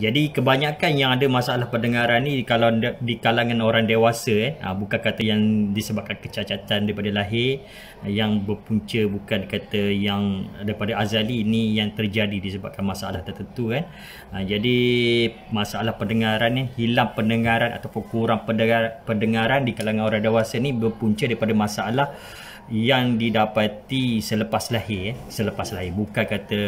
Jadi kebanyakan yang ada masalah pendengaran ni kalau di kalangan orang dewasa eh ah, bukan kata yang disebabkan kecacatan daripada lahir yang berpunca bukan kata yang daripada azali ni yang terjadi disebabkan masalah tertentu eh. Ah, jadi masalah pendengaran ni hilang pendengaran ataupun kurang pendengaran di kalangan orang dewasa ni berpunca daripada masalah yang didapati selepas lahir eh. selepas lahir bukan kata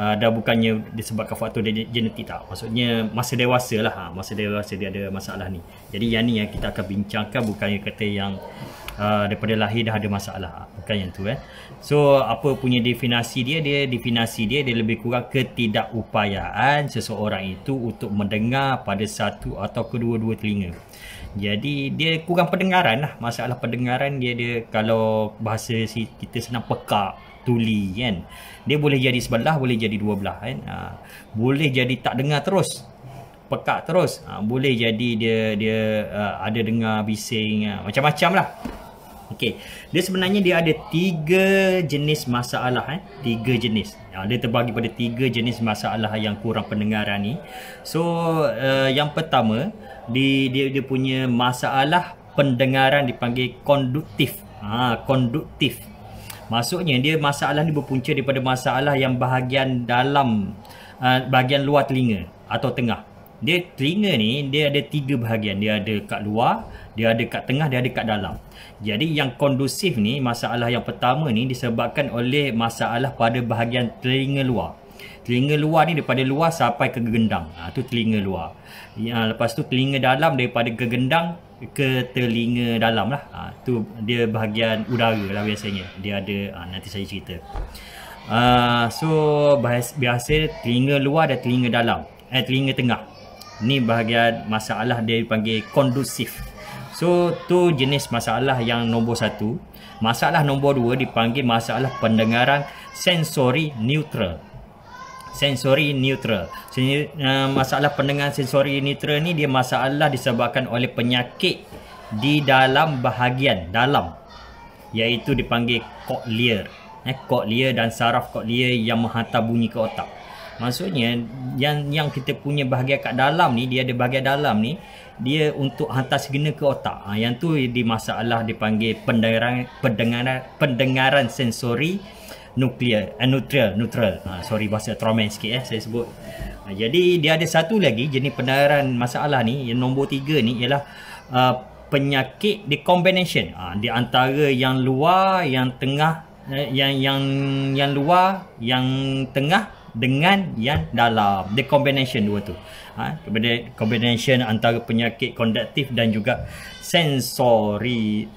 uh, dah bukannya disebabkan faktor genetik tak maksudnya masa dewasa lah ha, masa dewasa dia ada masalah ni jadi yang ni yang kita akan bincangkan bukannya kata yang uh, daripada lahir dah ada masalah ha, bukan yang tu eh so apa punya definasi dia dia definasi dia dia lebih kurang ketidakupayaan seseorang itu untuk mendengar pada satu atau kedua-dua telinga jadi dia kurang pendengaran lah masalah pendengaran dia dia kalau bahasa kita senang pekak tuli kan dia boleh jadi sebelah boleh jadi dua belah kan ha, boleh jadi tak dengar terus pekak terus ha, boleh jadi dia dia ha, ada dengar bising ha, macam-macam lah Okey, dia sebenarnya dia ada tiga jenis masalah eh, tiga jenis. Ha, dia terbagi pada tiga jenis masalah yang kurang pendengaran ni. So, uh, yang pertama, dia, dia dia punya masalah pendengaran dipanggil konduktif. Ha, konduktif. Maksudnya dia masalah ni berpunca daripada masalah yang bahagian dalam uh, bahagian luar telinga atau tengah. Dia telinga ni dia ada tiga bahagian. Dia ada kat luar, dia ada kat tengah, dia ada kat dalam. Jadi yang kondusif ni masalah yang pertama ni disebabkan oleh masalah pada bahagian telinga luar. Telinga luar ni daripada luar sampai ke gendang. Ha, telinga luar. Ya, lepas tu telinga dalam daripada gendang ke telinga dalam lah ha, tu dia bahagian udara lah biasanya dia ada ha, nanti saya cerita uh, so biasa telinga luar dan telinga dalam eh telinga tengah ni bahagian masalah dia dipanggil kondusif so tu jenis masalah yang nombor satu masalah nombor dua dipanggil masalah pendengaran sensori neutral Sensori neutral. Jadi uh, masalah pendengaran sensori neutral ni dia masalah disebabkan oleh penyakit di dalam bahagian dalam iaitu dipanggil cochlear. Eh cochlear dan saraf cochlear yang menghantar bunyi ke otak. Maksudnya yang yang kita punya bahagian kat dalam ni dia ada bahagian dalam ni dia untuk hantar signal ke otak. Ha, yang tu di masalah dipanggil pendengaran pendengaran pendengaran sensory nuklear uh, neutral neutral uh, sorry bahasa tromen sikit eh saya sebut uh, jadi dia ada satu lagi jenis pendaran masalah ni yang nombor tiga ni ialah uh, penyakit di combination uh, ha, di antara yang luar yang tengah uh, yang yang yang luar yang tengah dengan yang dalam the combination dua tu ha? combination antara penyakit konduktif dan juga sensory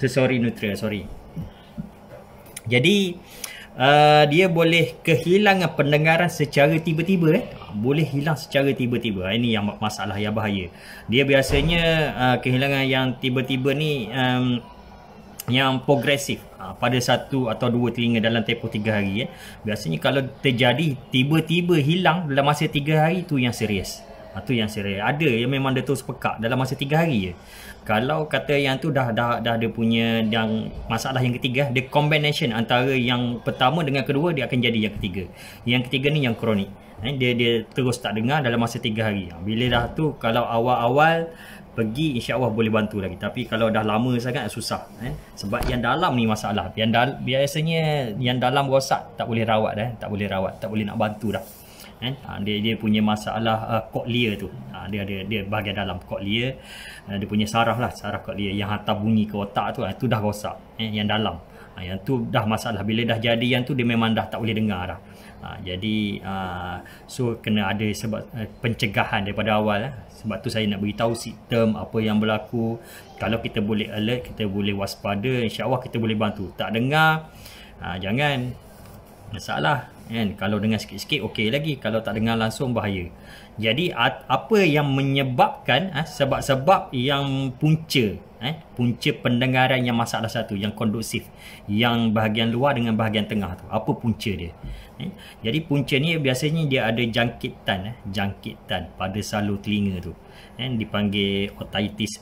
sensory neutral sorry jadi uh, dia boleh kehilangan pendengaran secara tiba-tiba eh. Boleh hilang secara tiba-tiba. Ah, ini yang masalah yang bahaya. Dia biasanya uh, kehilangan yang tiba-tiba ni um, yang progresif uh, pada satu atau dua telinga dalam tempoh tiga hari. Eh. Biasanya kalau terjadi tiba-tiba hilang dalam masa tiga hari tu yang serius. Itu ah, yang serius. Ada yang memang dia terus pekak dalam masa tiga hari je kalau kata yang tu dah dah dah dia punya yang masalah yang ketiga the combination antara yang pertama dengan kedua dia akan jadi yang ketiga yang ketiga ni yang kronik eh, dia dia terus tak dengar dalam masa tiga hari ha, bila dah tu kalau awal-awal pergi insyaallah boleh bantu lagi tapi kalau dah lama sangat susah eh? sebab yang dalam ni masalah yang dal biasanya yang dalam rosak tak boleh rawat eh? tak boleh rawat tak boleh nak bantu dah kan ha, dia dia punya masalah uh, ah, cochlear tu ha, dia ada dia bahagian dalam cochlear uh, dia punya saraf lah saraf cochlear yang hantar bunyi ke otak tu itu dah rosak eh, yang dalam ha, yang tu dah masalah bila dah jadi yang tu dia memang dah tak boleh dengar dah ha, jadi uh, so kena ada sebab uh, pencegahan daripada awal eh. sebab tu saya nak beritahu sistem apa yang berlaku kalau kita boleh alert kita boleh waspada insyaallah kita boleh bantu tak dengar uh, jangan masalah kan kalau dengar sikit-sikit okey lagi kalau tak dengar langsung bahaya jadi apa yang menyebabkan eh, sebab-sebab yang punca eh punca pendengaran yang masalah satu yang kondusif yang bahagian luar dengan bahagian tengah tu apa punca dia eh, jadi punca ni biasanya dia ada jangkitan eh, jangkitan pada salur telinga tu eh, dipanggil otitis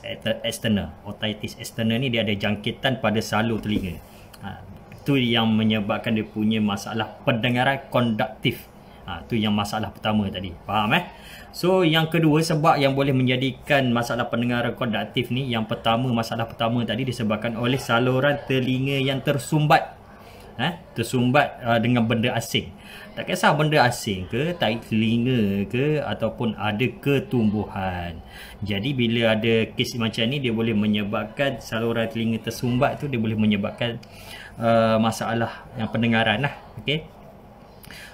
external otitis external ni dia ada jangkitan pada salur telinga ah, itu yang menyebabkan dia punya masalah pendengaran konduktif ha, tu yang masalah pertama tadi faham eh so yang kedua sebab yang boleh menjadikan masalah pendengaran konduktif ni yang pertama masalah pertama tadi disebabkan oleh saluran telinga yang tersumbat eh, tersumbat uh, dengan benda asing. Tak kisah benda asing ke, tai telinga ke ataupun ada ketumbuhan. Jadi bila ada kes macam ni dia boleh menyebabkan saluran telinga tersumbat tu dia boleh menyebabkan uh, masalah yang pendengaran lah. Okay.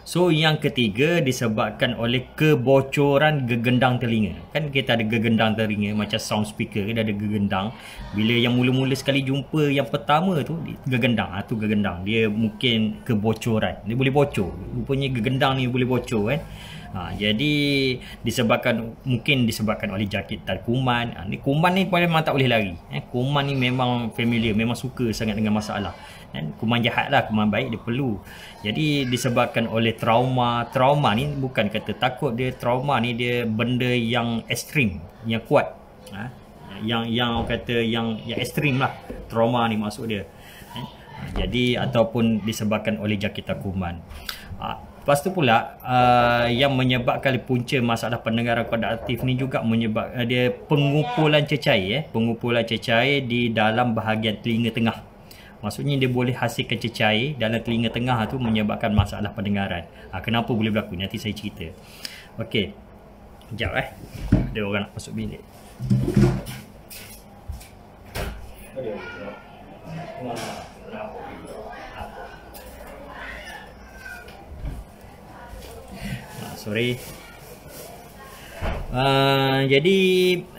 So yang ketiga disebabkan oleh kebocoran gegendang telinga. Kan kita ada gegendang telinga macam sound speaker kita ada gegendang. Bila yang mula-mula sekali jumpa yang pertama tu gegendang, ha, tu gegendang. Dia mungkin kebocoran. Dia boleh bocor. Rupanya gegendang ni boleh bocor kan. Ha, jadi disebabkan mungkin disebabkan oleh jangkitan kuman. Ha, ni kuman ni memang tak boleh lari. Eh, kuman ni memang familiar, memang suka sangat dengan masalah. Kan? Kuman jahat lah, kuman baik dia perlu. Jadi disebabkan oleh trauma, trauma ni bukan kata takut dia, trauma ni dia benda yang ekstrim, yang kuat. Ha? Yang yang kata yang yang ekstrim lah, trauma ni maksud dia. Ha? Jadi ataupun disebabkan oleh jangkitan kuman. Ha? Lepas tu pula uh, yang menyebabkan punca masalah pendengaran kodaktif ni juga menyebab uh, dia pengumpulan cecair eh pengumpulan cecair di dalam bahagian telinga tengah Maksudnya dia boleh hasilkan cecair dalam telinga tengah tu menyebabkan masalah pendengaran. Ha, kenapa boleh berlaku? Nanti saya cerita. Okey. Sekejap eh. Ada orang nak masuk bilik. Ha, sorry. Uh, jadi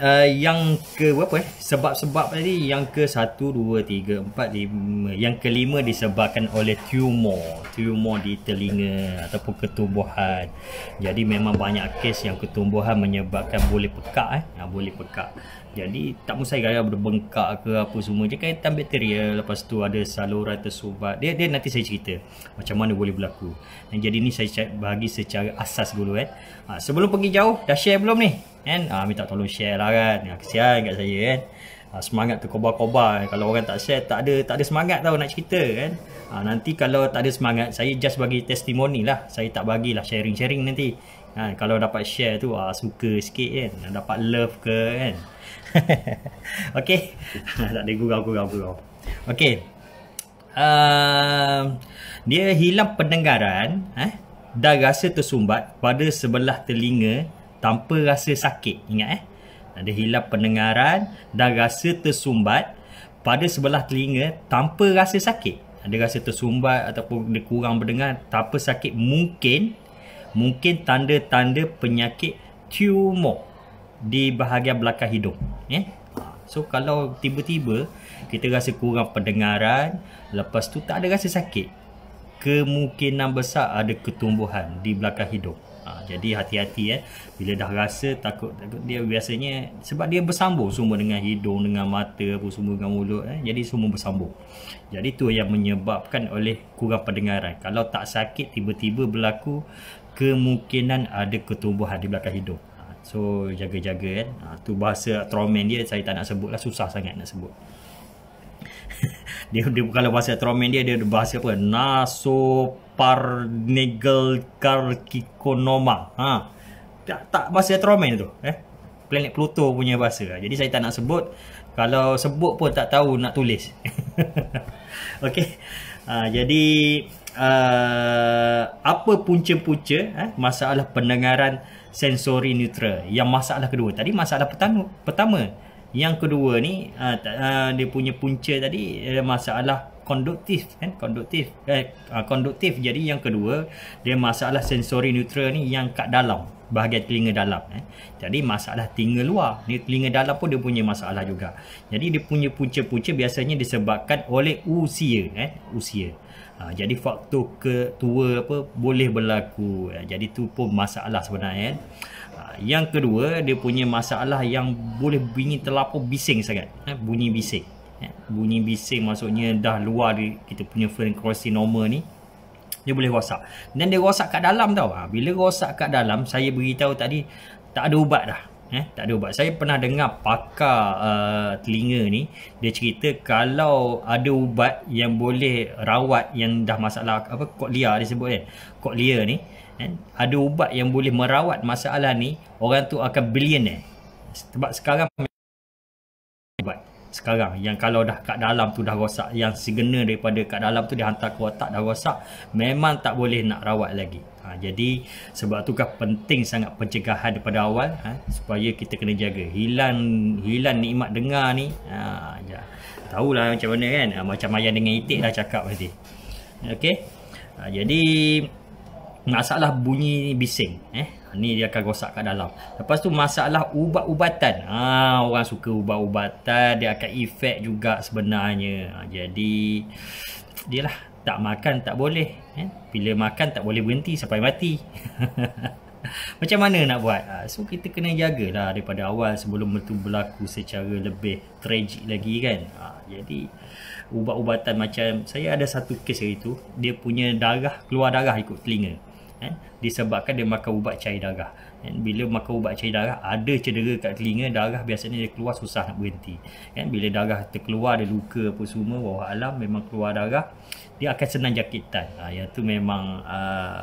uh, yang ke apa eh? sebab-sebab tadi yang ke satu dua tiga empat lima yang kelima disebabkan oleh tumor tumor di telinga ataupun ketumbuhan jadi memang banyak kes yang ketumbuhan menyebabkan boleh pekak eh ha, boleh pekak jadi tak mustahil gaya berbengkak ke apa semua dia kaitan bakteria lepas tu ada saluran tersubat dia dia nanti saya cerita macam mana boleh berlaku dan jadi ni saya bagi secara asas dulu eh ha, sebelum pergi jauh dah share belum ni kan ha, minta tolong share lah kan ha, kesian kat saya kan eh? ha, semangat tu kobar-kobar eh. kalau orang tak share tak ada tak ada semangat tau nak cerita kan ha, nanti kalau tak ada semangat saya just bagi testimoni lah saya tak bagilah sharing-sharing nanti ha, kalau dapat share tu ha, suka sikit kan dapat love ke kan ok ha, tak ada gurau-gurau-gurau ok uh, ehm, dia hilang pendengaran eh, dan rasa tersumbat pada sebelah telinga tanpa rasa sakit ingat eh ada hilap pendengaran dan rasa tersumbat pada sebelah telinga tanpa rasa sakit. Ada rasa tersumbat ataupun dia kurang berdengar tanpa sakit mungkin mungkin tanda-tanda penyakit tumor di bahagian belakang hidung. Ya. Yeah? So kalau tiba-tiba kita rasa kurang pendengaran, lepas tu tak ada rasa sakit, kemungkinan besar ada ketumbuhan di belakang hidung. Jadi hati-hati eh bila dah rasa takut, takut dia biasanya sebab dia bersambung semua dengan hidung dengan mata apa semua dengan mulut eh. Jadi semua bersambung. Jadi tu yang menyebabkan oleh kurang pendengaran. Kalau tak sakit tiba-tiba berlaku kemungkinan ada ketumbuhan di belakang hidung. Ha, so jaga-jaga kan. Eh. Ha, tu bahasa trauma dia saya tak nak sebut lah susah sangat nak sebut. dia, dia bukan bahasa Ultraman dia, dia ada bahasa apa? Nasoparnegal Karkikonoma. Ha. Tak, tak bahasa Ultraman tu. Eh? Planet Pluto punya bahasa. Jadi saya tak nak sebut. Kalau sebut pun tak tahu nak tulis. okay. Ha, jadi... Uh, apa punca-punca eh, masalah pendengaran sensori neutral yang masalah kedua tadi masalah pertama, pertama yang kedua ni uh, uh, dia punya punca tadi uh, masalah konduktif kan konduktif eh ah, konduktif jadi yang kedua dia masalah sensori neutral ni yang kat dalam bahagian telinga dalam eh. Jadi masalah telinga luar ni telinga dalam pun dia punya masalah juga. Jadi dia punya punca-punca biasanya disebabkan oleh usia eh usia. Ha, jadi faktor ketua apa boleh berlaku. Jadi tu pun masalah sebenarnya. Eh yang kedua dia punya masalah yang boleh bunyi terlalu bising sangat eh, bunyi bising eh, bunyi bising maksudnya dah luar di, kita punya frekuensi normal ni dia boleh rosak dan dia rosak kat dalam tau ha, bila rosak kat dalam saya beritahu tadi tak ada ubat dah eh, tak ada ubat saya pernah dengar pakar uh, telinga ni dia cerita kalau ada ubat yang boleh rawat yang dah masalah apa koklia dia sebut eh kan? koklia ni uh, eh, ada ubat yang boleh merawat masalah ni, orang tu akan billionaire. Sebab sekarang ubat. Sekarang yang kalau dah kat dalam tu dah rosak, yang segena daripada kat dalam tu dihantar ke otak dah rosak, memang tak boleh nak rawat lagi. Ha, jadi sebab tu kan penting sangat pencegahan daripada awal ha, supaya kita kena jaga. Hilang hilang nikmat dengar ni. Ha, ya. Tahulah macam mana kan? Ha, macam ayam dengan itik dah cakap tadi. Okey. Ha, jadi Hmm. masalah bunyi bising eh ni dia akan rosak kat dalam lepas tu masalah ubat-ubatan ha orang suka ubat-ubatan dia akan efek juga sebenarnya ha, jadi lah tak makan tak boleh eh bila makan tak boleh berhenti sampai mati macam mana nak buat ha, so kita kena jagalah daripada awal sebelum betul berlaku secara lebih tragic lagi kan ha, jadi ubat-ubatan macam saya ada satu kes hari tu dia punya darah keluar darah ikut telinga eh, disebabkan dia makan ubat cair darah eh, bila makan ubat cair darah ada cedera kat telinga darah biasanya dia keluar susah nak berhenti eh, bila darah terkeluar ada luka apa semua bawah alam memang keluar darah dia akan senang jakitan ha, yang tu memang uh,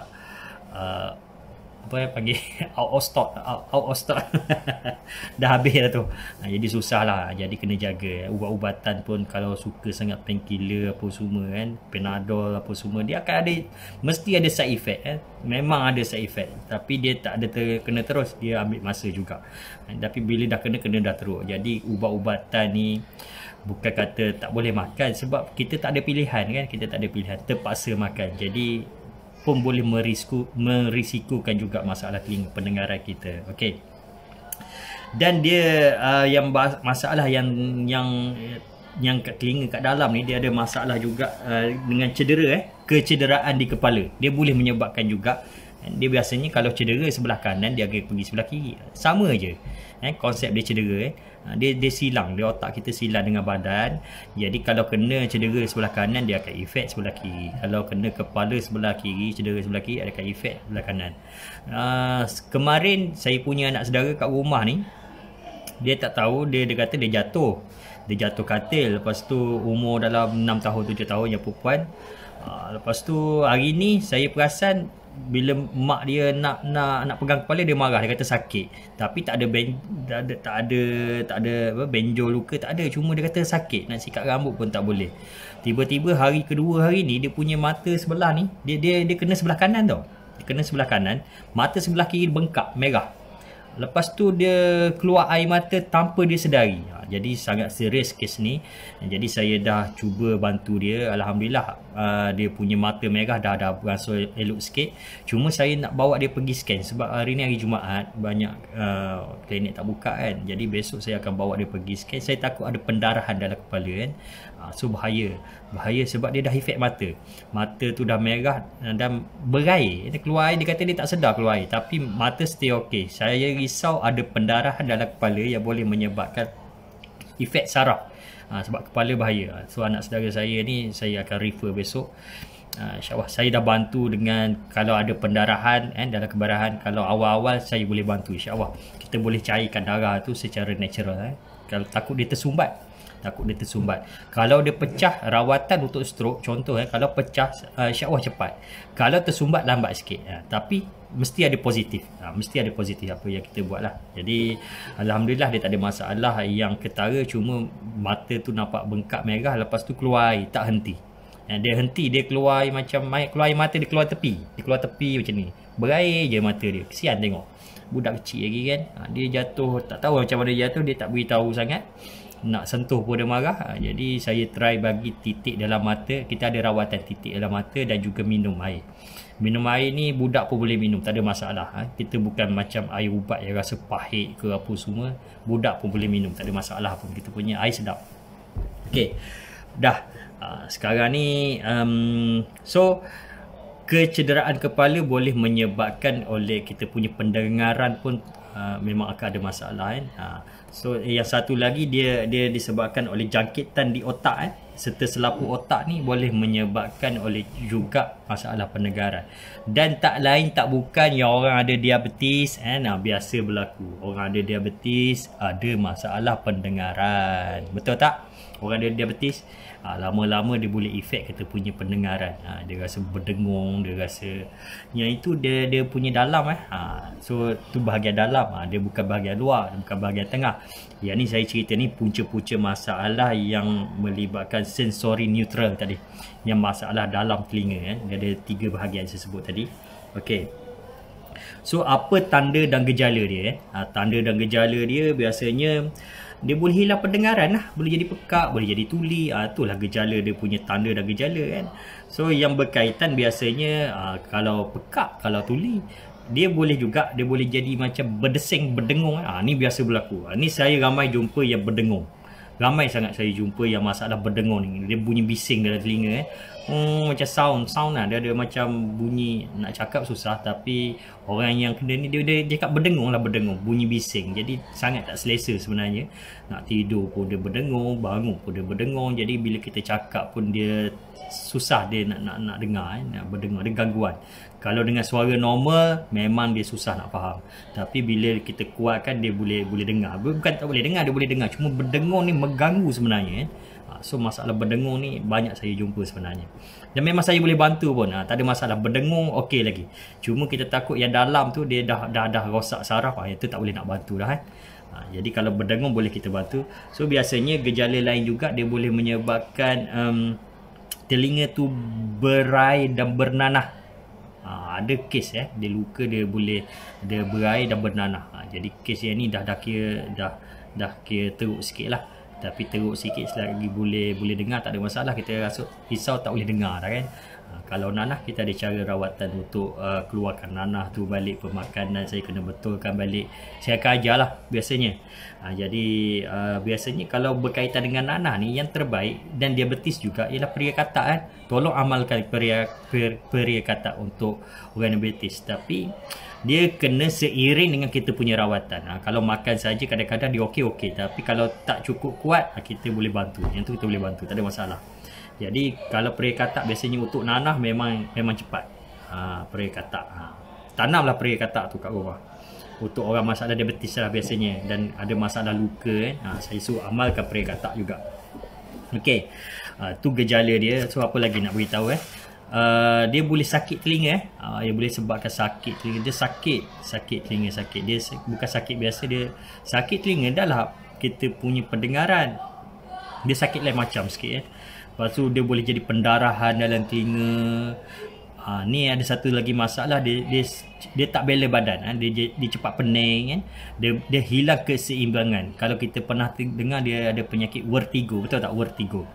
apa ya panggil out of stock out, out of stock dah habis dah tu ha, jadi susah lah jadi kena jaga ubat-ubatan pun kalau suka sangat painkiller apa semua kan penadol apa semua dia akan ada mesti ada side effect kan memang ada side effect tapi dia tak ada ter, kena terus dia ambil masa juga ha, tapi bila dah kena kena dah teruk jadi ubat-ubatan ni bukan kata tak boleh makan sebab kita tak ada pilihan kan kita tak ada pilihan terpaksa makan jadi pun boleh merisiko, merisikukan juga masalah telinga pendengaran kita. Okey. Dan dia uh, yang masalah yang yang yang kat telinga kat dalam ni dia ada masalah juga uh, dengan cedera eh, kecederaan di kepala. Dia boleh menyebabkan juga Kan? dia biasanya kalau cedera sebelah kanan dia akan pergi sebelah kiri sama aje eh konsep dia cedera eh ha, dia dia silang dia otak kita silang dengan badan jadi kalau kena cedera sebelah kanan dia akan efek sebelah kiri kalau kena kepala sebelah kiri cedera sebelah kiri ada akan efek sebelah kanan uh, kemarin saya punya anak saudara kat rumah ni dia tak tahu dia dia kata dia jatuh dia jatuh katil lepas tu umur dalam 6 tahun 7 tahun yang perempuan uh, lepas tu hari ni saya perasan bila mak dia nak nak nak pegang kepala dia marah dia kata sakit tapi tak ada ben, tak ada tak ada tak ada apa benjo luka tak ada cuma dia kata sakit nak sikat rambut pun tak boleh tiba-tiba hari kedua hari ni dia punya mata sebelah ni dia dia dia kena sebelah kanan tau dia kena sebelah kanan mata sebelah kiri bengkak merah lepas tu dia keluar air mata tanpa dia sedari jadi sangat serius kes ni jadi saya dah cuba bantu dia Alhamdulillah uh, dia punya mata merah dah dah berasa elok sikit cuma saya nak bawa dia pergi scan sebab hari ni hari Jumaat banyak uh, klinik tak buka kan jadi besok saya akan bawa dia pergi scan saya takut ada pendarahan dalam kepala kan uh, so bahaya bahaya sebab dia dah efek mata mata tu dah merah uh, dan berair dia keluar air dia kata dia tak sedar keluar air tapi mata stay okay saya risau ada pendarahan dalam kepala yang boleh menyebabkan efek saraf ha, sebab kepala bahaya ah, so anak saudara saya ni saya akan refer besok ha, insyaAllah saya dah bantu dengan kalau ada pendarahan eh, dalam kebarahan kalau awal-awal saya boleh bantu insyaAllah kita boleh cairkan darah tu secara natural eh. kalau takut dia tersumbat takut dia tersumbat. Kalau dia pecah rawatan untuk stroke contoh eh kalau pecah uh, insya cepat. Kalau tersumbat lambat sikit. Eh. Tapi mesti ada positif ha, mesti ada positif apa yang kita buat lah jadi Alhamdulillah dia tak ada masalah yang ketara cuma mata tu nampak bengkak merah lepas tu keluar tak henti And ha, dia henti dia keluar macam air, keluar mata dia keluar tepi dia keluar tepi macam ni berair je mata dia kesian tengok budak kecil lagi kan ha, dia jatuh tak tahu macam mana dia jatuh dia tak beritahu sangat nak sentuh pun dia marah ha, jadi saya try bagi titik dalam mata kita ada rawatan titik dalam mata dan juga minum air Minum air ni budak pun boleh minum, tak ada masalah. Ha? Kita bukan macam air ubat yang rasa pahit ke apa semua. Budak pun boleh minum, tak ada masalah pun. Kita punya air sedap. Okay, dah. Uh, sekarang ni, um, so kecederaan kepala boleh menyebabkan oleh kita punya pendengaran pun uh, memang akan ada masalah kan. Uh, so eh, yang satu lagi dia dia disebabkan oleh jangkitan di otak kan. Serta selaku otak ni boleh menyebabkan oleh juga masalah pendengaran. Dan tak lain tak bukan yang orang ada diabetes eh Uh, biasa berlaku. Orang ada diabetes ada masalah pendengaran. Betul tak? orang dia diabetes ah, lama-lama dia boleh efek kata punya pendengaran ha, dia rasa berdengung dia rasa yang itu dia dia punya dalam eh ha, so tu bahagian dalam ha, dia bukan bahagian luar dia bukan bahagian tengah yang ni saya cerita ni punca-punca masalah yang melibatkan sensory neutral tadi yang masalah dalam telinga eh dia ada tiga bahagian yang saya sebut tadi okey So apa tanda dan gejala dia eh? Ha, tanda dan gejala dia biasanya dia boleh hilang pendengaran lah boleh jadi pekak boleh jadi tuli ah itulah gejala dia punya tanda dan gejala kan so yang berkaitan biasanya ah, kalau pekak kalau tuli dia boleh juga dia boleh jadi macam berdesing berdengung ah ni biasa berlaku ah, ni saya ramai jumpa yang berdengung ramai sangat saya jumpa yang masalah berdengung ni dia bunyi bising dalam telinga eh hmm, macam sound sound lah dia ada macam bunyi nak cakap susah tapi orang yang kena ni dia dia, dia kat berdengung lah berdengung bunyi bising jadi sangat tak selesa sebenarnya nak tidur pun dia berdengung bangun pun dia berdengung jadi bila kita cakap pun dia susah dia nak nak nak dengar eh, nak berdengung ada gangguan kalau dengan suara normal memang dia susah nak faham tapi bila kita kuatkan dia boleh boleh dengar bukan tak boleh dengar dia boleh dengar cuma berdengung ni mengganggu sebenarnya eh. Ah, so masalah berdengung ni banyak saya jumpa sebenarnya dan memang saya boleh bantu pun ha, tak ada masalah berdengung okey lagi cuma kita takut yang dalam tu dia dah dah dah rosak saraf ah itu tak boleh nak bantu dah eh ha, jadi kalau berdengung boleh kita bantu so biasanya gejala lain juga dia boleh menyebabkan um, telinga tu berai dan bernanah ha, ada kes eh dia luka dia boleh dia berai dan bernanah ha, jadi kes yang ni dah dah kira dah dah kira teruk sikit lah tapi teruk sikit selagi boleh boleh dengar tak ada masalah kita rasa risau tak boleh dengar dah kan ah, kalau nanah kita ada cara rawatan untuk uh, keluarkan nanah tu balik pemakanan saya kena betulkan balik saya akan ajar lah biasanya uh, jadi uh, biasanya kalau berkaitan dengan nanah ni yang terbaik dan dia betis juga ialah peria kata kan tolong amalkan peria, per, peria kata untuk orang betis tapi dia kena seiring dengan kita punya rawatan. Ha, kalau makan saja kadang-kadang dia okey okey tapi kalau tak cukup kuat ha, kita boleh bantu. Yang tu kita boleh bantu, tak ada masalah. Jadi kalau perikatak biasanya untuk nanah memang memang cepat. Ha perikatak. Ha tanamlah perikatak tu kat rumah. Untuk orang masalah diabetes lah biasanya dan ada masalah luka kan. Ha saya suruh amalkan perikatak juga. Okey. Ha tu gejala dia. So apa lagi nak beritahu eh? Uh, dia boleh sakit telinga eh. Uh, dia boleh sebabkan sakit telinga. Dia sakit. Sakit telinga sakit. Dia bukan sakit biasa. Dia sakit telinga dah lah kita punya pendengaran. Dia sakit lain macam sikit eh. Lepas tu dia boleh jadi pendarahan dalam telinga. Ha, ni ada satu lagi masalah dia dia, dia tak bela badan ha. dia, dia, cepat pening kan dia dia hilang keseimbangan kalau kita pernah dengar dia ada penyakit vertigo betul tak vertigo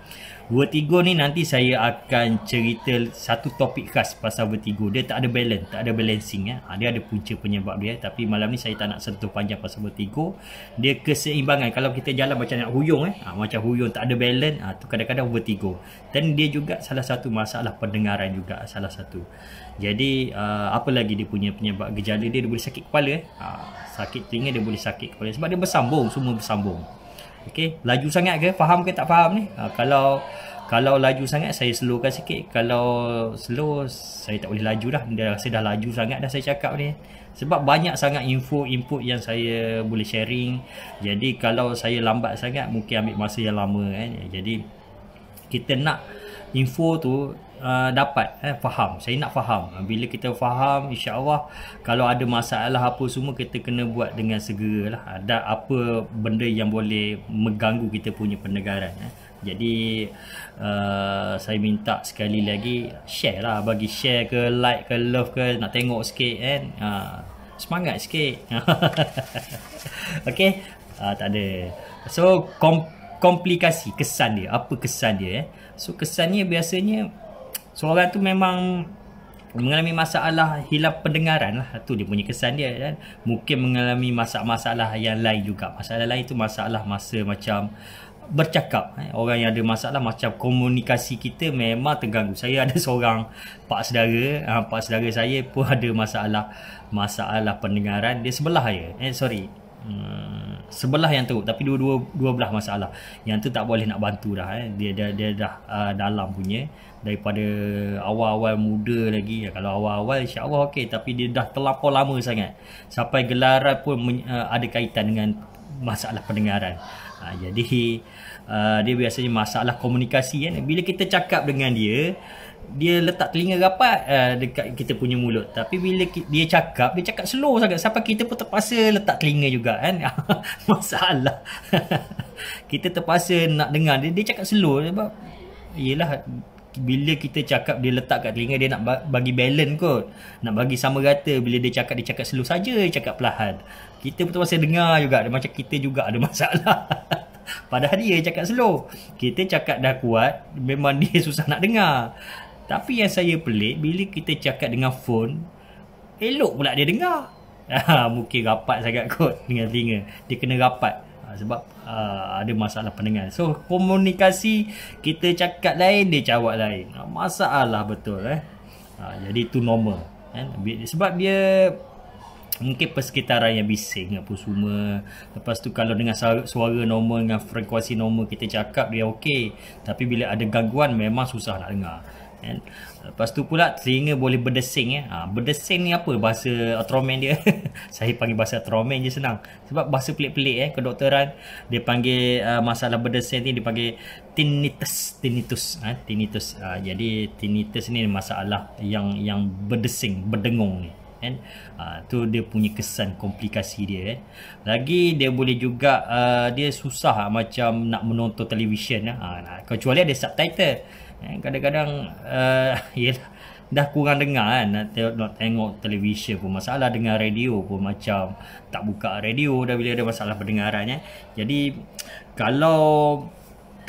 Vertigo ni nanti saya akan cerita satu topik khas pasal Vertigo. Dia tak ada balance, tak ada balancing. Eh. Dia ada punca penyebab dia. Tapi malam ni saya tak nak sentuh panjang pasal Vertigo. Dia keseimbangan. Kalau kita jalan macam nak huyung, eh. ha, macam huyung tak ada balance, ha, kadang-kadang Vertigo. Dan dia juga salah satu masalah pendengaran juga. Salah satu. Jadi, uh, apa lagi dia punya penyebab gejala dia, dia boleh sakit kepala. Eh. Ha, sakit telinga, dia boleh sakit kepala. Sebab dia bersambung, semua bersambung. Okey, laju sangat ke? Faham ke tak faham ni? Ha, kalau kalau laju sangat saya slowkan sikit kalau slow saya tak boleh laju dah dia rasa dah laju sangat dah saya cakap ni sebab banyak sangat info input yang saya boleh sharing jadi kalau saya lambat sangat mungkin ambil masa yang lama kan jadi kita nak info tu Uh, dapat eh, faham saya nak faham bila kita faham insya Allah kalau ada masalah apa semua kita kena buat dengan segera lah ada apa benda yang boleh mengganggu kita punya pendengaran eh. Jadi uh, saya minta sekali lagi share lah bagi share ke like ke love ke nak tengok sikit kan. Uh, semangat sikit. Okey. Uh, ha, tak ada. So kom- komplikasi kesan dia. Apa kesan dia eh? So kesannya biasanya seorang tu memang mengalami masalah hilang pendengaran lah tu dia punya kesan dia kan mungkin mengalami masalah-masalah yang lain juga masalah lain tu masalah masa macam uh, bercakap eh, orang yang ada masalah macam komunikasi kita memang terganggu saya ada seorang pak saudara uh, pak saudara saya pun ada masalah masalah pendengaran dia sebelah saya. eh sorry hmm, sebelah yang teruk tapi dua-dua dua belah masalah yang tu tak boleh nak bantu dah eh. dia, dia dia dah uh, dalam punya daripada awal-awal muda lagi ya, kalau awal-awal insya-Allah okey tapi dia dah terlalu lama sangat sampai gelaran pun uh, ada kaitan dengan masalah pendengaran Ha, jadi uh, dia biasanya masalah komunikasi kan. Bila kita cakap dengan dia, dia letak telinga rapat uh, dekat kita punya mulut. Tapi bila ki- dia cakap, dia cakap slow sangat. Sampai kita pun terpaksa letak telinga juga kan. masalah. kita terpaksa nak dengar. Dia, dia cakap slow sebab yelah bila kita cakap dia letak kat telinga dia nak bagi balance kot nak bagi sama rata bila dia cakap dia cakap slow saja dia cakap perlahan kita pun terpaksa dengar juga dia macam kita juga ada masalah. Padahal dia cakap slow. Kita cakap dah kuat, memang dia susah nak dengar. Tapi yang saya pelik bila kita cakap dengan phone, elok pula dia dengar. Ha, mungkin rapat sangat kot dengan telinga. Dia kena rapat ha, sebab uh, ada masalah pendengar. So komunikasi kita cakap lain, dia jawab lain. Masalah betul eh. Uh, jadi tu normal. Eh? Sebab dia mungkin persekitaran yang bising apa lah semua lepas tu kalau dengan suara normal dengan frekuensi normal kita cakap dia okey tapi bila ada gangguan memang susah nak dengar kan lepas tu pula telinga boleh berdesing ya ha, berdesing ni apa bahasa atroman dia saya panggil bahasa atroman je senang sebab bahasa pelik-pelik eh kedoktoran dia panggil uh, masalah berdesing ni dia panggil tinnitus tinnitus ha, tinnitus ha, jadi tinnitus ni masalah yang yang berdesing berdengung ni kan uh, tu dia punya kesan komplikasi dia eh. lagi dia boleh juga uh, dia susah lah, macam nak menonton televisyen lah. uh, kecuali ada subtitle eh. kadang-kadang uh, yelah, dah kurang dengar kan nak, te- nak tengok televisyen pun masalah dengar radio pun macam tak buka radio dah bila ada masalah pendengarannya eh. jadi kalau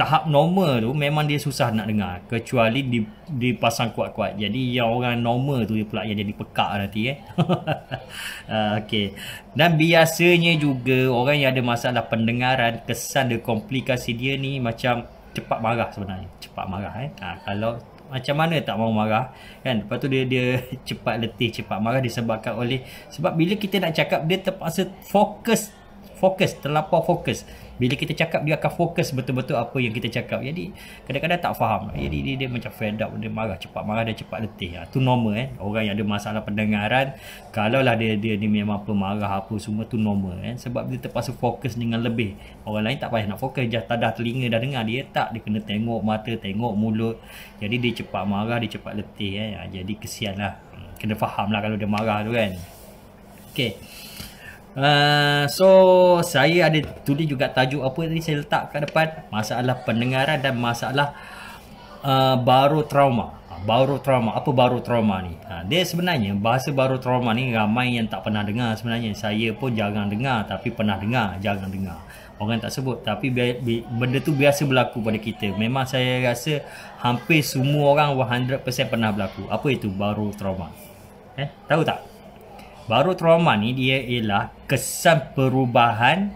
tahap normal tu memang dia susah nak dengar kecuali di dipasang kuat-kuat. Jadi yang orang normal tu pula yang jadi pekak nanti eh. uh, Okey. Dan biasanya juga orang yang ada masalah pendengaran kesan dia komplikasi dia ni macam cepat marah sebenarnya. Cepat marah eh. Ha, kalau macam mana tak mau marah kan lepas tu dia dia cepat letih cepat marah disebabkan oleh sebab bila kita nak cakap dia terpaksa fokus fokus terlalu fokus bila kita cakap dia akan fokus betul-betul apa yang kita cakap jadi kadang-kadang tak faham jadi dia, dia macam fed up dia marah cepat marah dia cepat letih ha, tu normal eh orang yang ada masalah pendengaran kalau lah dia, dia, dia memang apa marah apa semua tu normal eh sebab dia terpaksa fokus dengan lebih orang lain tak payah nak fokus je tadah telinga dah dengar dia tak dia kena tengok mata tengok mulut jadi dia cepat marah dia cepat letih eh ha, jadi kesian lah hmm, kena faham lah kalau dia marah tu kan Okay Uh, so saya ada tulis juga tajuk apa tadi saya letak kat depan masalah pendengaran dan masalah uh, baru trauma. Ah, baru trauma apa baru trauma ni? Ha, dia sebenarnya bahasa baru trauma ni ramai yang tak pernah dengar sebenarnya. Saya pun jangan dengar tapi pernah dengar, jangan dengar. Orang tak sebut tapi bi- bi- benda tu biasa berlaku pada kita. Memang saya rasa hampir semua orang 100% pernah berlaku. Apa itu baru trauma? Eh, tahu tak? Baru trauma ni dia ialah kesan perubahan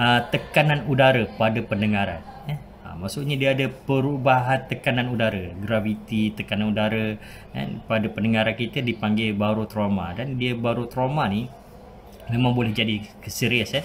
uh, tekanan udara pada pendengaran. Eh? Uh, maksudnya dia ada perubahan tekanan udara, graviti, tekanan udara eh? pada pendengaran kita dipanggil baru trauma dan dia baru trauma ni memang boleh jadi serius eh.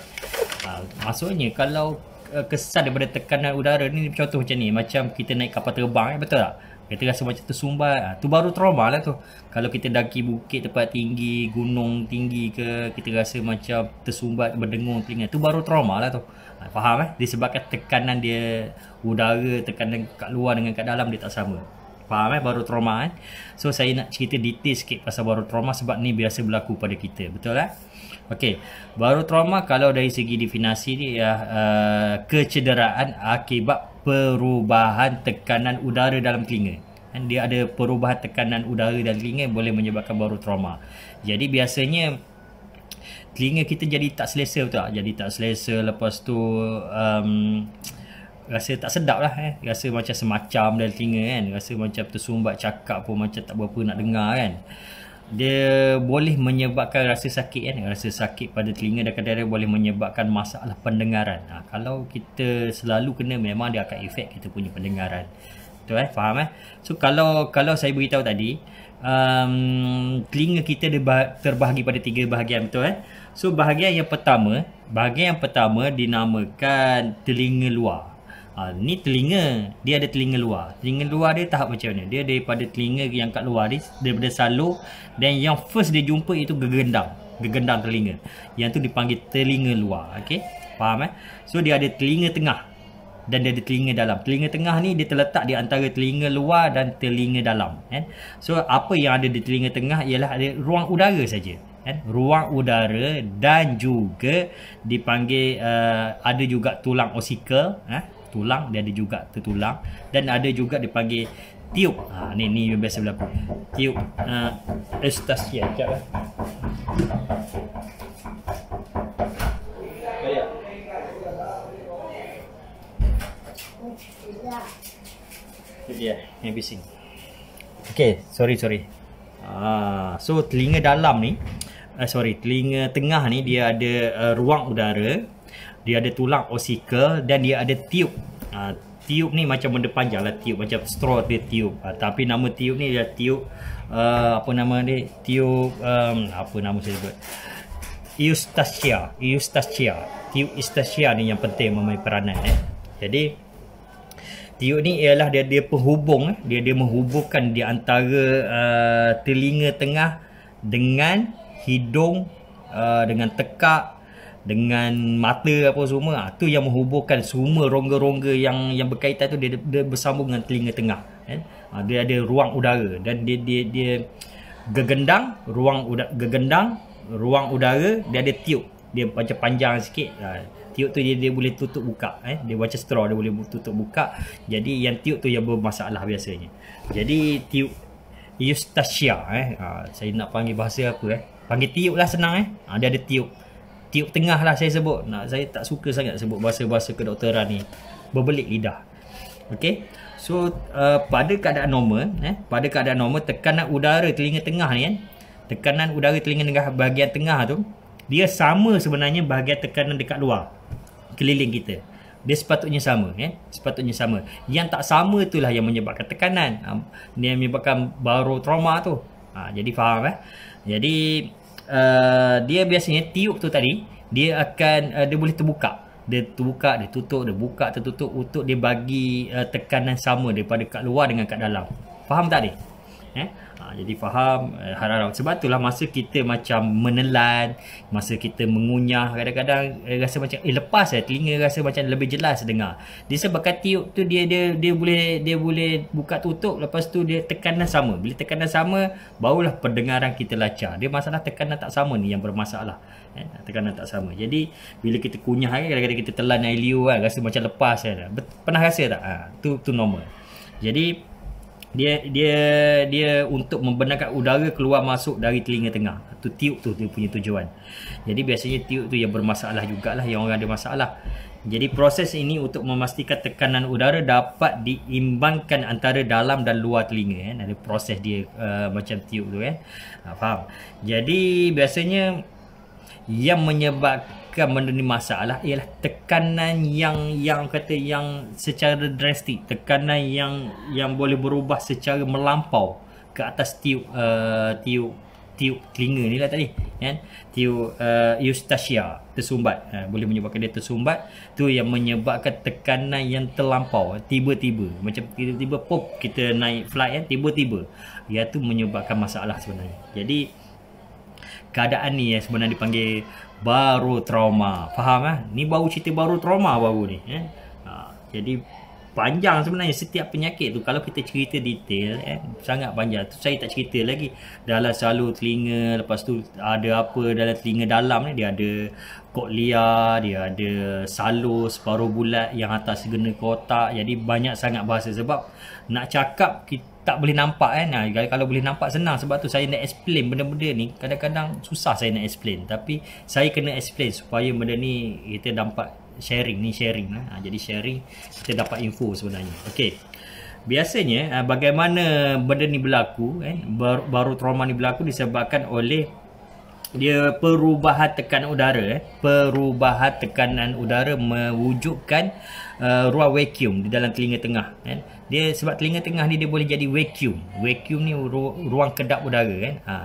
Uh, maksudnya kalau eh, kesan daripada tekanan udara ni contoh macam ni macam kita naik kapal terbang eh? betul tak? Kita rasa macam tersumbat ah, Tu baru trauma lah tu Kalau kita daki bukit tempat tinggi Gunung tinggi ke Kita rasa macam tersumbat Berdengung telinga Tu baru trauma lah tu ah, Faham eh Disebabkan tekanan dia Udara tekanan kat luar dengan kat dalam Dia tak sama faham eh baru trauma eh so saya nak cerita detail sikit pasal baru trauma sebab ni biasa berlaku pada kita betul eh okey baru trauma kalau dari segi definisi ni ya uh, kecederaan akibat perubahan tekanan udara dalam telinga kan dia ada perubahan tekanan udara dalam telinga boleh menyebabkan baru trauma jadi biasanya telinga kita jadi tak selesa betul tak jadi tak selesa lepas tu um, rasa tak sedap lah eh. Rasa macam semacam dalam telinga kan. Rasa macam tersumbat cakap pun macam tak berapa nak dengar kan. Dia boleh menyebabkan rasa sakit kan. Rasa sakit pada telinga dan kadang-kadang boleh menyebabkan masalah pendengaran. Ha, kalau kita selalu kena memang dia akan efek kita punya pendengaran. Tu eh, faham eh? So kalau kalau saya beritahu tadi, um, telinga kita terbahagi pada tiga bahagian betul eh? So bahagian yang pertama, bahagian yang pertama dinamakan telinga luar. Ah, ni telinga dia ada telinga luar telinga luar dia tahap macam mana dia daripada telinga yang kat luar ni daripada salur dan yang first dia jumpa itu gegendang gegendang telinga yang tu dipanggil telinga luar okay? faham eh so dia ada telinga tengah dan dia ada telinga dalam telinga tengah ni dia terletak di antara telinga luar dan telinga dalam eh so apa yang ada di telinga tengah ialah ada ruang udara saja Eh, ruang udara dan juga dipanggil uh, ada juga tulang osikel eh, tulang dia ada juga tertulang dan ada juga dipanggil tiup ha, ni ni yang biasa berlaku tiup uh, ha, estasia kejap lah eh. dia yang bising. Okey, sorry sorry. Ah, so telinga dalam ni, uh, sorry, telinga tengah ni dia ada uh, ruang udara dia ada tulang osikel dan dia ada tiup uh, tiup ni macam benda panjang lah tiup macam straw dia tiup uh, tapi nama tiup ni dia tiup uh, apa nama ni tiup um, apa nama saya sebut Eustachia Eustachia tiup Eustachia ni yang penting memainkan peranan eh. jadi tiup ni ialah dia dia penghubung eh. dia dia menghubungkan di antara uh, telinga tengah dengan hidung uh, dengan tekak dengan mata apa semua ha, tu yang menghubungkan semua rongga-rongga yang yang berkaitan tu dia, dia bersambung dengan telinga tengah kan ha, dia ada ruang udara dan dia dia dia gegendang ruang udara gegendang ruang udara dia ada tiup dia macam panjang sikit ha, tiup tu dia, dia boleh tutup buka eh dia baca straw dia boleh tutup buka jadi yang tiup tu yang bermasalah biasanya jadi tiup Eustachia eh ha, saya nak panggil bahasa apa eh panggil tiup lah senang eh ha, dia ada tiup tiup tengah lah saya sebut nah, saya tak suka sangat sebut bahasa-bahasa kedokteran ni berbelit lidah Okay, so uh, pada keadaan normal, eh, pada keadaan normal tekanan udara telinga tengah ni kan, tekanan udara telinga tengah bahagian tengah tu, dia sama sebenarnya bahagian tekanan dekat luar, keliling kita. Dia sepatutnya sama, eh, sepatutnya sama. Yang tak sama itulah yang menyebabkan tekanan, uh, ah, yang menyebabkan baru trauma tu. Uh, jadi faham eh? Jadi uh, dia biasanya tiup tu tadi dia akan uh, dia boleh terbuka dia terbuka dia tutup dia buka tertutup untuk dia bagi uh, tekanan sama daripada kat luar dengan kat dalam faham tak ni eh ha, jadi faham eh, harap-harap sebab itulah masa kita macam menelan masa kita mengunyah kadang-kadang eh, rasa macam eh lepas eh telinga rasa macam lebih jelas dengar disebabkan tiup tu dia dia dia boleh dia boleh buka tutup lepas tu dia tekanan sama bila tekanan sama barulah pendengaran kita lacak dia masalah tekanan tak sama ni yang bermasalah eh, tekanan tak sama jadi bila kita kunyah kan kadang-kadang kita telan air liu kan eh, rasa macam lepas kan pernah rasa tak ha, tu tu normal jadi dia dia dia untuk membenarkan udara keluar masuk dari telinga tengah tu tiup tu dia punya tujuan jadi biasanya tiup tu yang bermasalah jugalah yang orang ada masalah jadi proses ini untuk memastikan tekanan udara dapat diimbangkan antara dalam dan luar telinga eh. ada proses dia uh, macam tiup tu eh. Uh, faham jadi biasanya yang menyebabkan menyebabkan benda ni masalah ialah tekanan yang yang kata yang secara drastik tekanan yang yang boleh berubah secara melampau ke atas tiup uh, tiup tiup telinga ni lah tadi kan tiup uh, eh, eustachia tersumbat uh, boleh menyebabkan dia tersumbat tu yang menyebabkan tekanan yang terlampau tiba-tiba macam tiba-tiba pop kita naik flight kan tiba-tiba iaitu menyebabkan masalah sebenarnya jadi keadaan ni yang sebenarnya dipanggil baru trauma. Faham eh? Ni baru cerita baru trauma baru ni. Eh? Ha, jadi panjang sebenarnya setiap penyakit tu kalau kita cerita detail eh, sangat panjang tu saya tak cerita lagi dalam salur telinga lepas tu ada apa dalam telinga dalam ni dia ada koklia dia ada salur separuh bulat yang atas segena kotak jadi banyak sangat bahasa sebab nak cakap kita tak boleh nampak kan eh? Ha, nah, kalau boleh nampak senang sebab tu saya nak explain benda-benda ni kadang-kadang susah saya nak explain tapi saya kena explain supaya benda ni kita dapat sharing ni sharing lah jadi sharing kita dapat info sebenarnya okey biasanya bagaimana benda ni berlaku eh? baru trauma ni berlaku disebabkan oleh dia perubahan tekanan udara eh perubahan tekanan udara mewujudkan uh, ruang vacuum di dalam telinga tengah kan dia sebab telinga tengah ni dia boleh jadi vacuum vacuum ni ru- ruang kedap udara kan ha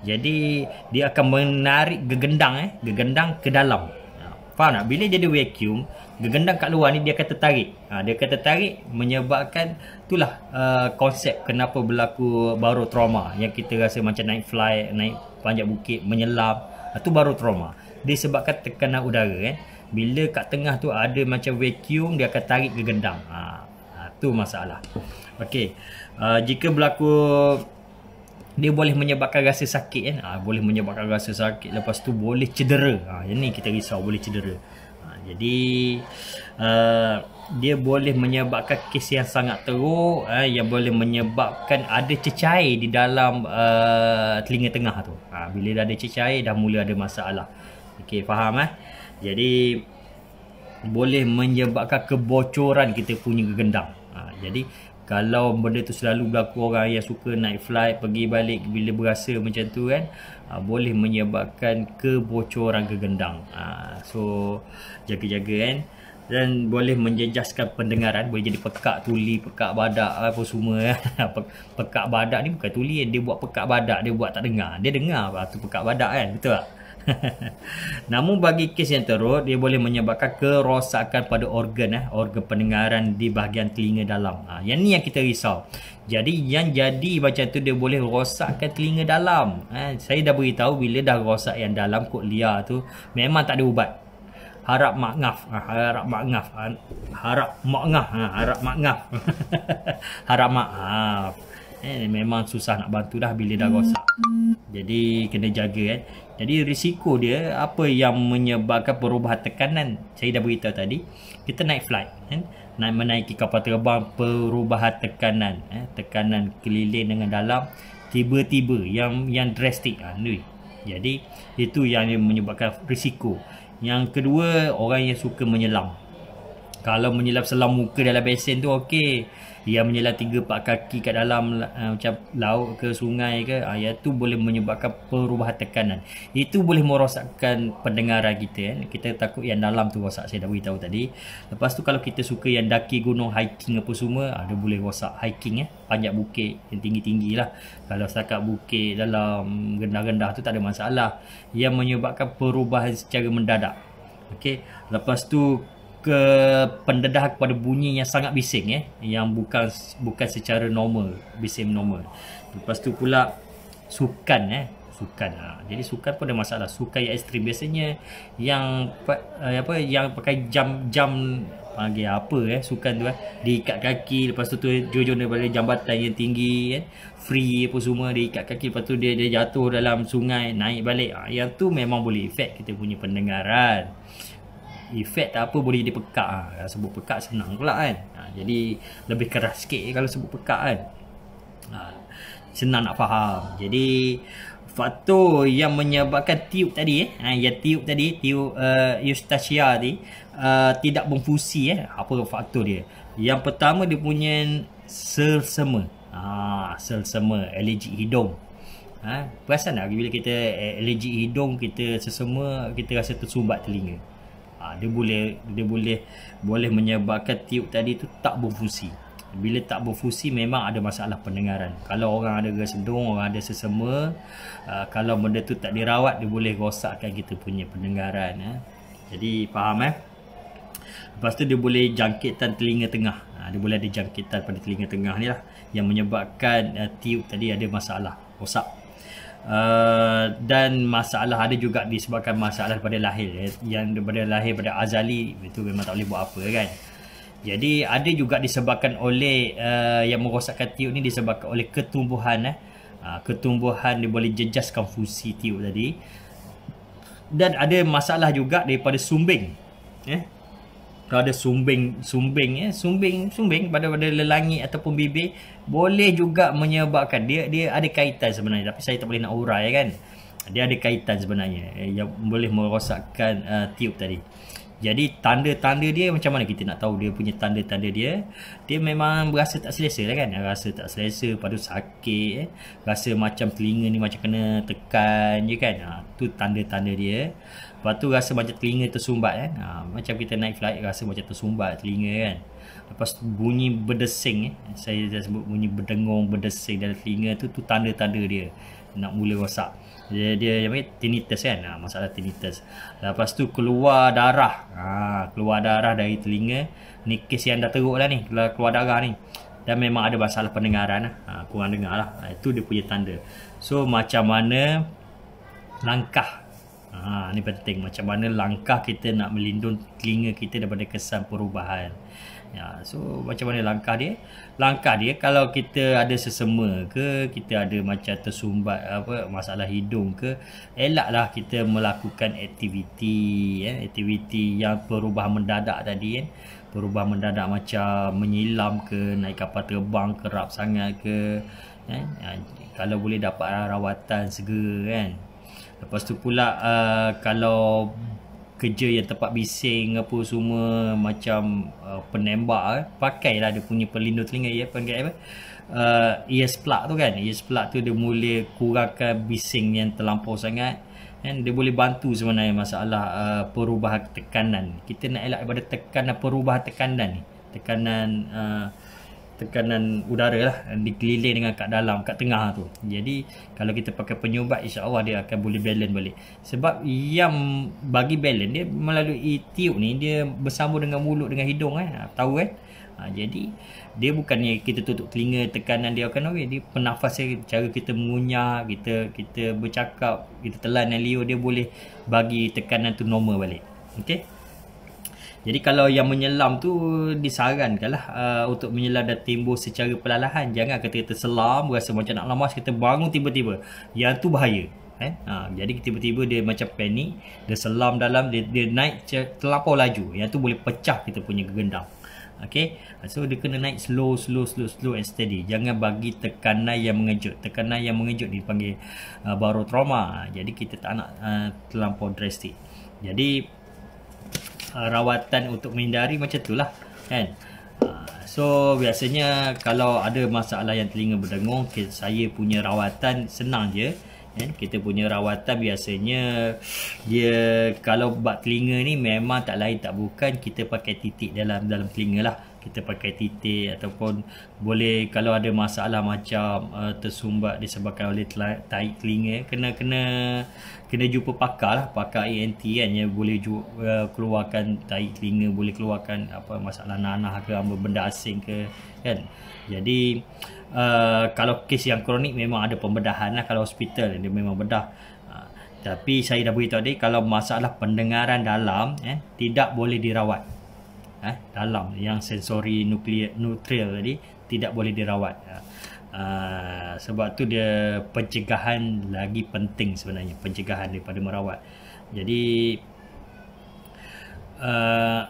jadi dia akan menarik gegendang eh gegendang ke dalam ha. faham tak bila jadi vacuum gegendang kat luar ni dia akan tertarik ha dia akan tertarik menyebabkan itulah uh, konsep kenapa berlaku baru trauma yang kita rasa macam naik flight naik panjat bukit, menyelam. Itu ah, baru trauma. Dia Disebabkan tekanan udara eh. Bila kat tengah tu ada macam vacuum, dia akan tarik ke gendang. Ha. Ah, ah, masalah. Okey. Uh, jika berlaku dia boleh menyebabkan rasa sakit kan. Ha, boleh menyebabkan rasa sakit lepas tu boleh cedera. Ha, yang kita risau boleh cedera. Ha, jadi uh, dia boleh menyebabkan kes yang sangat teruk eh, yang boleh menyebabkan ada cecair di dalam uh, telinga tengah tu. Ha, bila dah ada cecair dah mula ada masalah. Okey, faham eh? Jadi boleh menyebabkan kebocoran kita punya gendang. Ha, jadi kalau benda tu selalu berlaku orang yang suka naik flight pergi balik bila berasa macam tu kan ha, boleh menyebabkan kebocoran gegendang. Ha, so jaga-jaga kan. -jaga, eh? dan boleh menjejaskan pendengaran boleh jadi pekak tuli pekak badak apa semua eh. pekak badak ni bukan tuli dia buat pekak badak dia buat tak dengar dia dengar apa ah, tu pekak badak kan betul tak namun bagi kes yang teruk dia boleh menyebabkan kerosakan pada organ eh organ pendengaran di bahagian telinga dalam ha, yang ni yang kita risau jadi yang jadi macam tu dia boleh rosakkan telinga dalam eh, saya dah beritahu bila dah rosak yang dalam kok liar tu memang tak ada ubat harap mak ngaf ha, harap mak ngaf ha, harap mak ngaf ha, harap mak ngaf harap maaf eh memang susah nak bantu dah bila dah rosak jadi kena jaga kan jadi risiko dia apa yang menyebabkan perubahan tekanan saya dah beritahu tadi kita naik flight kan naik menaiki kapal terbang perubahan tekanan eh tekanan keliling dengan dalam tiba-tiba yang yang drastic ah jadi itu yang menyebabkan risiko yang kedua orang yang suka menyelam kalau menyelam selam muka dalam besen tu okey ia menyelam 3 4 kaki kat dalam uh, macam laut ke sungai ke uh, tu boleh menyebabkan perubahan tekanan itu boleh merosakkan pendengaran kita eh. kita takut yang dalam tu rosak saya dah beritahu tadi lepas tu kalau kita suka yang daki gunung hiking apa semua uh, boleh rosak hiking eh. panjat bukit yang tinggi-tinggi lah kalau setakat bukit dalam rendah-rendah tu tak ada masalah ia menyebabkan perubahan secara mendadak Okey, lepas tu ke pendedah kepada bunyi yang sangat bising eh yang bukan bukan secara normal bising normal lepas tu pula sukan eh sukan ha. jadi sukan pun ada masalah sukan yang ekstrim biasanya yang eh, apa yang pakai jam jam ah, panggil apa eh sukan tu eh diikat kaki lepas tu tu jojo daripada jambatan yang tinggi kan free apa semua diikat kaki lepas tu dia dia jatuh dalam sungai naik balik ha. yang tu memang boleh efek kita punya pendengaran efek tak apa boleh dia pekak ha. sebut pekak senang pula kan ha. jadi lebih keras sikit kalau sebut pekak kan ha. senang nak faham jadi faktor yang menyebabkan tiup tadi eh ha, yang tiup tadi tiup uh, eh, eustachia tadi uh, tidak berfungsi eh apa faktor dia yang pertama dia punya selsema ha, selsema alergi hidung ha, perasan tak bila kita eh, alergi hidung kita sesama kita rasa tersumbat telinga dia boleh dia boleh boleh menyebabkan tiup tadi tu tak berfungsi bila tak berfungsi memang ada masalah pendengaran kalau orang ada gesendung orang ada sesema uh, kalau benda tu tak dirawat dia boleh rosakkan kita punya pendengaran eh jadi faham eh lepas tu dia boleh jangkitan telinga tengah ha, dia boleh ada jangkitan pada telinga tengah ni lah yang menyebabkan uh, tiup tadi ada masalah rosak Uh, dan masalah ada juga disebabkan masalah pada lahir eh? yang daripada lahir pada azali itu memang tak boleh buat apa kan jadi ada juga disebabkan oleh uh, yang merosakkan tiup ni disebabkan oleh ketumbuhan eh? uh, ketumbuhan dia boleh jejaskan fungsi tiup tadi dan ada masalah juga daripada sumbing eh? rada sumbing sumbing ya sumbing sumbing pada pada lelangi ataupun bibir boleh juga menyebabkan dia dia ada kaitan sebenarnya tapi saya tak boleh nak urai kan dia ada kaitan sebenarnya eh, yang boleh merosakkan uh, tiup tadi jadi tanda-tanda dia macam mana kita nak tahu dia punya tanda-tanda dia Dia memang berasa tak selesa lah kan Rasa tak selesa, lepas tu sakit eh. Rasa macam telinga ni macam kena tekan je kan ha, Tu tanda-tanda dia Lepas tu rasa macam telinga tersumbat kan ha, Macam kita naik flight rasa macam tersumbat telinga kan Lepas tu bunyi berdesing eh. Saya dah sebut bunyi berdengung, berdesing dalam telinga tu Tu tanda-tanda dia nak mula rosak dia dia yang panggil tinnitus kan ha, masalah tinnitus lepas tu keluar darah ha, keluar darah dari telinga ni kes yang dah teruk lah ni keluar darah ni dan memang ada masalah pendengaran lah. ha, kurang dengar lah ha, itu dia punya tanda so macam mana langkah ha, ni penting macam mana langkah kita nak melindungi telinga kita daripada kesan perubahan ya, so macam mana langkah dia langkah dia kalau kita ada sesema ke kita ada macam tersumbat apa masalah hidung ke elaklah kita melakukan aktiviti eh aktiviti yang berubah mendadak tadi kan eh? berubah mendadak macam menyilam ke naik kapal terbang ke rap sangat ke eh ha, kalau boleh dapat rawatan segera kan lepas tu pula uh, kalau kerja yang tempat bising apa semua macam uh, penembak eh. lah dia punya pelindung telinga ya panggil apa uh, ears plug tu kan ears plug tu dia mula kurangkan bising yang terlampau sangat kan dia boleh bantu sebenarnya masalah uh, perubahan tekanan kita nak elak daripada tekanan perubahan tekanan ni tekanan uh, tekanan udara lah dikeliling dengan kat dalam kat tengah tu jadi kalau kita pakai penyubat Allah dia akan boleh balance balik sebab yang bagi balance dia melalui tiup ni dia bersambung dengan mulut dengan hidung eh ha, tahu kan ha, jadi dia bukannya kita tutup telinga tekanan dia akan okay. dia penafas cara kita mengunyah kita kita bercakap kita telan dan liur dia boleh bagi tekanan tu normal balik okey jadi kalau yang menyelam tu disarankanlah uh, untuk menyelam dan timbul secara perlahan-lahan. Jangan kata kita selam rasa macam nak lemas kita bangun tiba-tiba. Yang tu bahaya. Eh? Ha, jadi tiba-tiba dia macam panik, dia selam dalam dia, dia naik terlalu laju. Yang tu boleh pecah kita punya gendang. Okay, so dia kena naik slow, slow, slow, slow and steady. Jangan bagi tekanan yang mengejut. Tekanan yang mengejut dipanggil uh, baru Jadi kita tak nak uh, terlampau drastic. Jadi Uh, rawatan untuk menghindari macam tu lah. kan uh, So biasanya kalau ada masalah yang telinga berdengung Saya punya rawatan senang je kan? Kita punya rawatan biasanya Dia kalau bak telinga ni memang tak lain tak bukan Kita pakai titik dalam dalam telinga lah kita pakai titik ataupun boleh kalau ada masalah macam uh, tersumbat disebabkan oleh tai telinga kena kena kena jumpa pakar lah pakar ENT kan yang boleh ju- uh, keluarkan tai klinge, boleh keluarkan apa masalah nanah ke apa benda asing ke kan jadi uh, kalau kes yang kronik memang ada pembedahan lah kalau hospital dia memang bedah uh, tapi saya dah beritahu tadi kalau masalah pendengaran dalam eh tidak boleh dirawat eh, dalam yang sensori nuklear neutral tadi tidak boleh dirawat uh, sebab tu dia pencegahan lagi penting sebenarnya pencegahan daripada merawat jadi uh,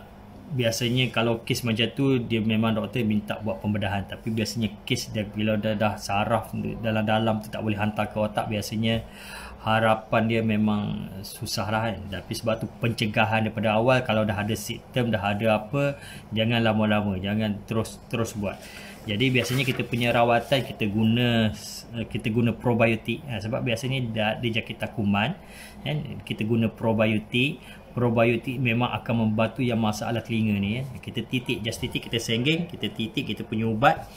biasanya kalau kes macam tu dia memang doktor minta buat pembedahan tapi biasanya kes dia bila dah, dah saraf dalam-dalam tu tak boleh hantar ke otak biasanya uh, harapan dia memang susah lah kan tapi sebab tu pencegahan daripada awal kalau dah ada sistem dah ada apa jangan lama-lama jangan terus terus buat jadi biasanya kita punya rawatan kita guna eh, kita guna probiotik ha, sebab biasanya dah dia jangkit takuman kan kita guna probiotik probiotik memang akan membantu yang masalah telinga ni ya. kita titik just titik kita senggeng, kita titik kita punya ubat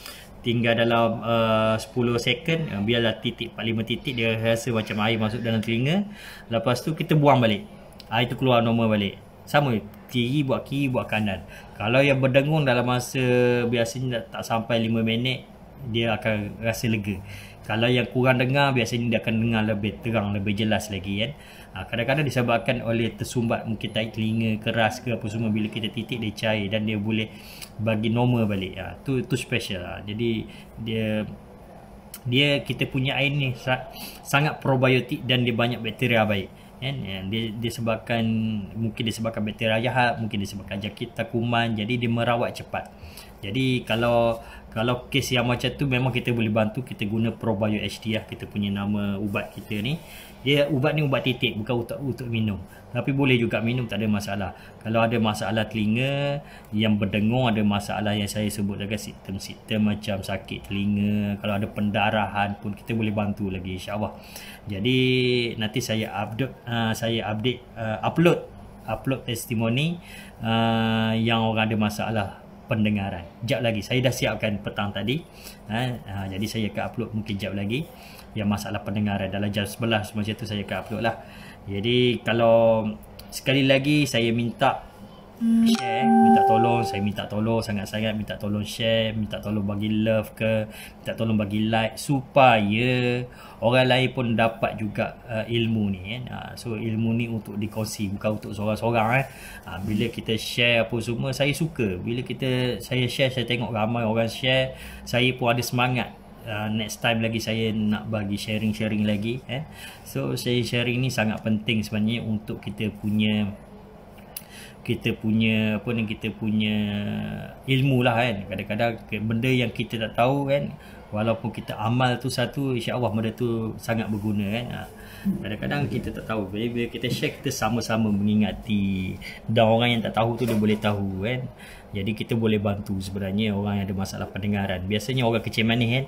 tinggal dalam uh, 10 second uh, biarlah titik 45 titik dia rasa macam air masuk dalam telinga lepas tu kita buang balik air tu keluar normal balik sama kiri buat kiri buat kanan kalau yang berdengung dalam masa biasanya tak, sampai 5 minit dia akan rasa lega kalau yang kurang dengar biasanya dia akan dengar lebih terang lebih jelas lagi kan ya? Ah, kadang-kadang disebabkan oleh tersumbat mungkin tahi telinga keras ke apa semua bila kita titik dia cair dan dia boleh bagi normal balik ha, tu tu special ha. jadi dia dia kita punya air ni sangat probiotik dan dia banyak bakteria baik kan ya, dia disebabkan mungkin disebabkan bakteria jahat mungkin disebabkan jangkit takuman jadi dia merawat cepat jadi kalau kalau kes yang macam tu memang kita boleh bantu kita guna probio HD lah kita punya nama ubat kita ni dia ubat ni ubat titik bukan untuk untuk minum tapi boleh juga minum tak ada masalah kalau ada masalah telinga yang berdengung ada masalah yang saya sebut tadi sistem sistem macam sakit telinga kalau ada pendarahan pun kita boleh bantu lagi insyaallah jadi nanti saya update uh, saya update uh, upload upload testimoni uh, yang orang ada masalah pendengaran. Jap lagi saya dah siapkan petang tadi. Ha, ha, jadi saya akan upload mungkin jap lagi yang masalah pendengaran dalam jam 11 macam tu saya akan upload lah. Jadi kalau sekali lagi saya minta hmm. share minta tolong saya minta tolong sangat-sangat minta tolong share minta tolong bagi love ke minta tolong bagi like supaya orang lain pun dapat juga uh, ilmu ni eh. Ha, so ilmu ni untuk dikongsi bukan untuk seorang-seorang eh. Ha, bila kita share apa semua saya suka bila kita saya share saya tengok ramai orang share saya pun ada semangat Uh, next time lagi saya nak bagi sharing-sharing lagi eh. So saya sharing ni sangat penting sebenarnya untuk kita punya kita punya apa ni kita punya ilmu lah kan kadang-kadang benda yang kita tak tahu kan walaupun kita amal tu satu insyaallah benda tu sangat berguna kan ha. kadang-kadang kita tak tahu bila kita share kita sama-sama mengingati dan orang yang tak tahu tu dia boleh tahu kan jadi kita boleh bantu sebenarnya orang yang ada masalah pendengaran biasanya orang kecil manis kan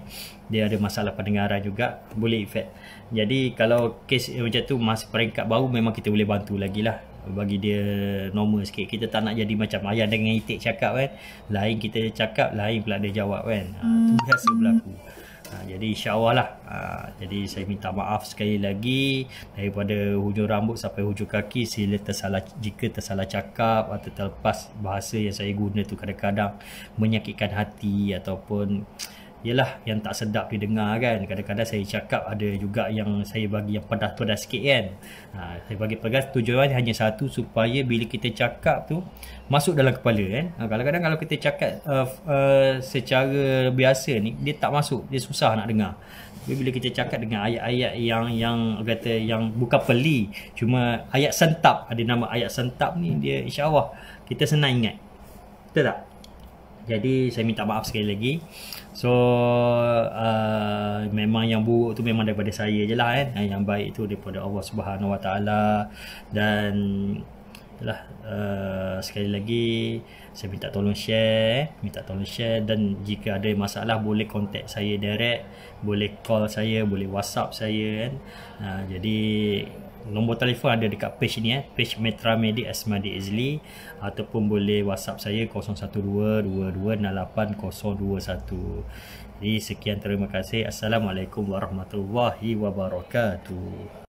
dia ada masalah pendengaran juga boleh effect jadi kalau kes eh, macam tu masih peringkat baru memang kita boleh bantu lagi lah bagi dia normal sikit kita tak nak jadi macam ayah dengan itik cakap kan lain kita cakap lain pula dia jawab kan itu ah, hmm. biasa berlaku Ha, jadi insyaAllah lah ha, Jadi saya minta maaf sekali lagi Daripada hujung rambut sampai hujung kaki Sila tersalah jika tersalah cakap Atau terlepas bahasa yang saya guna tu kadang-kadang Menyakitkan hati ataupun ialah yang tak sedap didengar kan kadang-kadang saya cakap ada juga yang saya bagi yang pedas-pedas sikit kan ha, saya bagi pedas tujuan hanya satu supaya bila kita cakap tu masuk dalam kepala kan ha, kadang-kadang kalau kita cakap uh, uh, secara biasa ni dia tak masuk dia susah nak dengar tapi bila kita cakap dengan ayat-ayat yang yang kata yang bukan peli cuma ayat sentap ada nama ayat sentap ni dia insyaAllah kita senang ingat betul tak? Jadi saya minta maaf sekali lagi So uh, memang yang buruk tu memang daripada saya je lah kan Yang baik tu daripada Allah Subhanahu Wa Dan itulah, uh, sekali lagi saya minta tolong share eh. Minta tolong share dan jika ada masalah boleh contact saya direct Boleh call saya, boleh whatsapp saya kan uh, Jadi nombor telefon ada dekat page ni eh page Metra Medik Asmadi Azli ataupun boleh WhatsApp saya 0122268021 jadi sekian terima kasih assalamualaikum warahmatullahi wabarakatuh